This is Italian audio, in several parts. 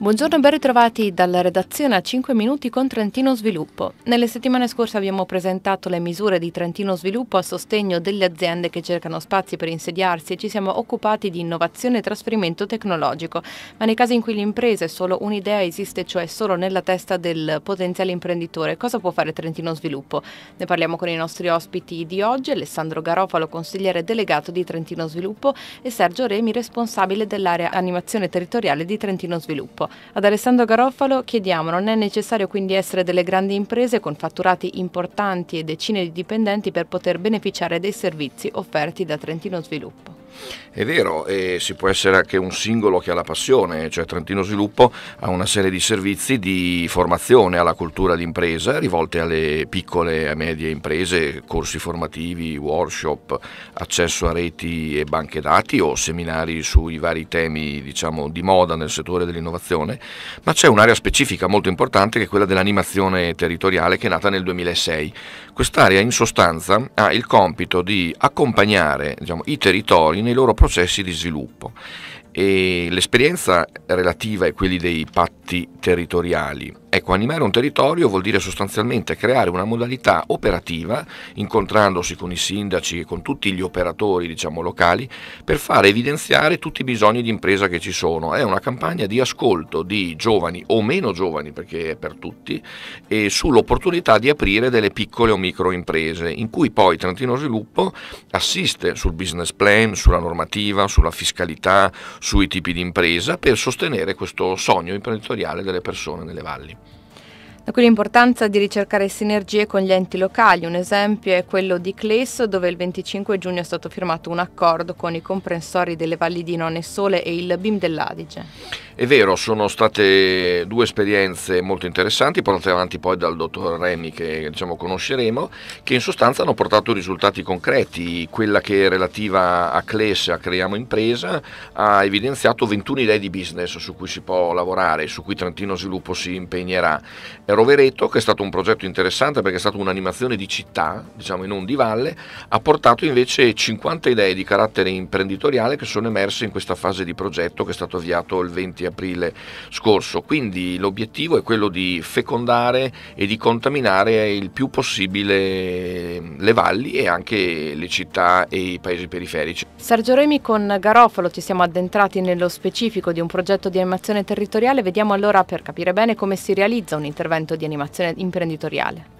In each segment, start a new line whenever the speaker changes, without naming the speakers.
Buongiorno e ben ritrovati dalla redazione a 5 minuti con Trentino Sviluppo. Nelle settimane scorse abbiamo presentato le misure di Trentino Sviluppo a sostegno delle aziende che cercano spazi per insediarsi e ci siamo occupati di innovazione e trasferimento tecnologico, ma nei casi in cui l'impresa è solo un'idea, esiste cioè solo nella testa del potenziale imprenditore, cosa può fare Trentino Sviluppo? Ne parliamo con i nostri ospiti di oggi, Alessandro Garofalo, consigliere delegato di Trentino Sviluppo e Sergio Remi, responsabile dell'area animazione territoriale di Trentino Sviluppo. Ad Alessandro Garofalo chiediamo, non è necessario quindi essere delle grandi imprese con fatturati importanti e decine di dipendenti per poter beneficiare dei servizi offerti da Trentino Sviluppo.
È vero, e si può essere anche un singolo che ha la passione, cioè Trentino Sviluppo ha una serie di servizi di formazione alla cultura d'impresa rivolte alle piccole e medie imprese, corsi formativi, workshop, accesso a reti e banche dati o seminari sui vari temi diciamo, di moda nel settore dell'innovazione, ma c'è un'area specifica molto importante che è quella dell'animazione territoriale che è nata nel 2006. Quest'area in sostanza ha il compito di accompagnare diciamo, i territori attori nei loro processi di sviluppo. E l'esperienza relativa a quelli dei patti territoriali Ecco, animare un territorio vuol dire sostanzialmente creare una modalità operativa, incontrandosi con i sindaci e con tutti gli operatori diciamo, locali, per fare evidenziare tutti i bisogni di impresa che ci sono. È una campagna di ascolto di giovani o meno giovani, perché è per tutti, e sull'opportunità di aprire delle piccole o micro imprese, in cui poi Trentino Sviluppo assiste sul business plan, sulla normativa, sulla fiscalità, sui tipi di impresa, per sostenere questo sogno imprenditoriale delle persone nelle valli.
Da qui l'importanza di ricercare sinergie con gli enti locali. Un esempio è quello di Clesso, dove il 25 giugno è stato firmato un accordo con i comprensori delle valli di Nonne Sole e il BIM dell'Adige.
È vero, sono state due esperienze molto interessanti, portate avanti poi dal dottor Remi che diciamo, conosceremo, che in sostanza hanno portato risultati concreti. Quella che è relativa a CLES, a Creiamo Impresa, ha evidenziato 21 idee di business su cui si può lavorare, su cui Trentino Sviluppo si impegnerà. Rovereto, che è stato un progetto interessante perché è stata un'animazione di città, diciamo e non di valle, ha portato invece 50 idee di carattere imprenditoriale che sono emerse in questa fase di progetto che è stato avviato il 20 aprile scorso. Quindi l'obiettivo è quello di fecondare e di contaminare il più possibile ehm, le valli e anche le città e i paesi periferici.
Sergio Remi con Garofalo ci siamo addentrati nello specifico di un progetto di animazione territoriale, vediamo allora per capire bene come si realizza un intervento di animazione imprenditoriale.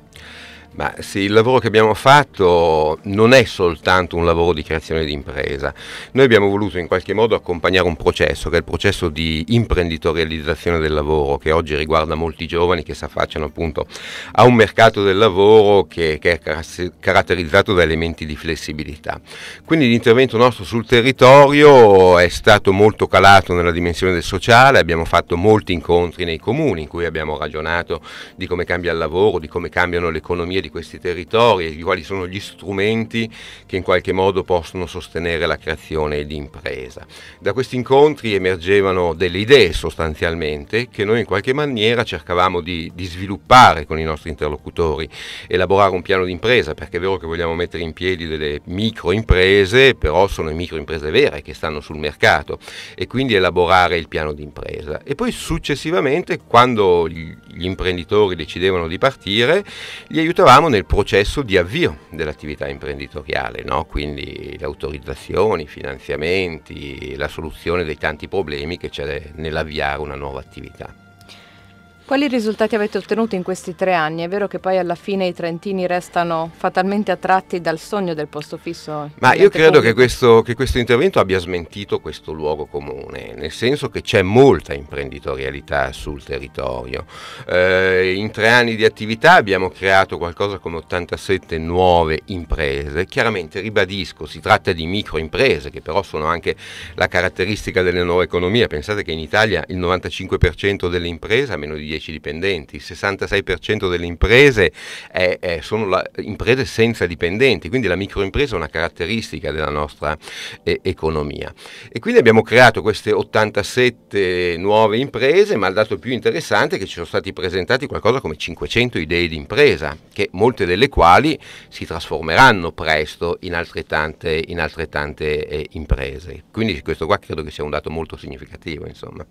Ma sì, il lavoro che abbiamo fatto non è soltanto un lavoro di creazione di impresa. Noi abbiamo voluto in qualche modo accompagnare un processo, che è il processo di imprenditorializzazione del lavoro, che oggi riguarda molti giovani che si affacciano appunto a un mercato del lavoro che, che è caratterizzato da elementi di flessibilità. Quindi l'intervento nostro sul territorio è stato molto calato nella dimensione del sociale, abbiamo fatto molti incontri nei comuni in cui abbiamo ragionato di come cambia il lavoro, di come cambiano le economie economie di questi territori e quali sono gli strumenti che in qualche modo possono sostenere la creazione di impresa. Da questi incontri emergevano delle idee sostanzialmente che noi in qualche maniera cercavamo di, di sviluppare con i nostri interlocutori, elaborare un piano di impresa perché è vero che vogliamo mettere in piedi delle micro imprese, però sono micro imprese vere che stanno sul mercato e quindi elaborare il piano di impresa. E poi successivamente quando gli imprenditori decidevano di partire, gli aiutavamo eravamo nel processo di avvio dell'attività imprenditoriale, no? quindi le autorizzazioni, i finanziamenti, la soluzione dei tanti problemi che c'è nell'avviare una nuova attività.
Quali risultati avete ottenuto in questi tre anni? È vero che poi alla fine i trentini restano fatalmente attratti dal sogno del posto fisso? Ma io credo che
questo, che questo, intervento abbia smentito questo luogo comune, nel senso che c'è molta imprenditorialità sul territorio. Eh, in tre anni di attività abbiamo creato qualcosa come 87 nuove imprese. Chiaramente, ribadisco, si tratta di microimprese che però sono anche la caratteristica delle nuove economie. Pensate che in Italia il 95% delle imprese ha meno di 10 10 dipendenti, il 66% delle imprese è, è, sono la, imprese senza dipendenti, quindi la microimpresa è una caratteristica della nostra eh, economia. E quindi abbiamo creato queste 87 nuove imprese, ma il dato più interessante è che ci sono stati presentati qualcosa come 500 idee di impresa, che molte delle quali si trasformeranno presto in altrettante, in altrettante eh, imprese. Quindi questo qua credo che sia un dato molto significativo. Insomma.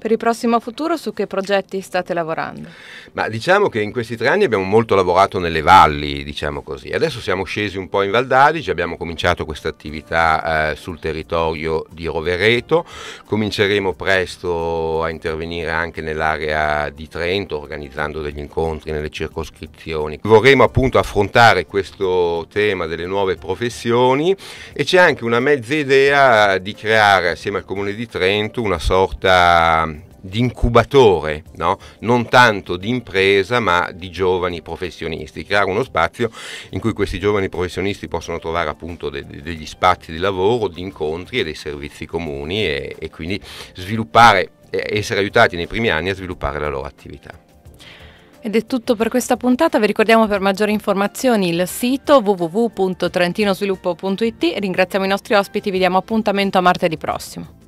Per il prossimo futuro su che progetti state lavorando?
Ma diciamo che in questi tre anni abbiamo molto lavorato nelle valli, diciamo così. Adesso siamo scesi un po' in Val d'Adige, abbiamo cominciato questa attività eh, sul territorio di Rovereto, cominceremo presto a intervenire anche nell'area di Trento organizzando degli incontri nelle circoscrizioni. Vorremmo appunto affrontare questo tema delle nuove professioni e c'è anche una mezza idea di creare assieme al Comune di Trento una sorta di incubatore, no? non tanto di impresa ma di giovani professionisti, creare uno spazio in cui questi giovani professionisti possono trovare appunto de- degli spazi di lavoro, di incontri e dei servizi comuni e, e quindi sviluppare, essere aiutati nei primi anni a sviluppare la loro attività.
Ed è tutto per questa puntata, vi ricordiamo per maggiori informazioni il sito www.trentinosviluppo.it, ringraziamo i nostri ospiti, vi diamo appuntamento a martedì prossimo.